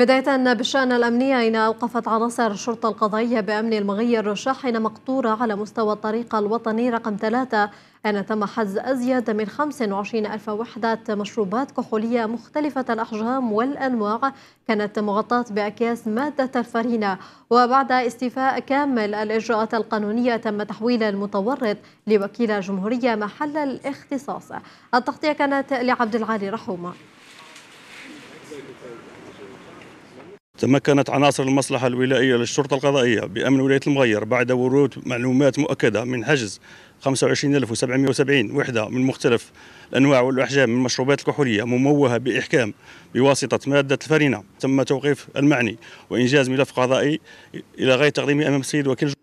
بداية بالشأن الأمني أين أوقفت عناصر الشرطة القضائية بأمن المغير شاحنة مقطورة على مستوى الطريق الوطني رقم ثلاثة أين تم حجز أزيد من 25 ألف وحدة مشروبات كحولية مختلفة الأحجام والأنواع كانت مغطاة بأكياس مادة الفرينة وبعد استيفاء كامل الإجراءات القانونية تم تحويل المتورط لوكيل جمهورية محل الاختصاص التغطية كانت لعبد العالي رحومة تمكنت عناصر المصلحة الولائية للشرطة القضائية بأمن ولاية المغير بعد ورود معلومات مؤكدة من حجز 25770 وحدة من مختلف الأنواع والأحجام من المشروبات الكحولية مموهة بإحكام بواسطة مادة الفرينة تم توقيف المعني وإنجاز ملف قضائي إلى غاية تقديمه أمام السيد وكيل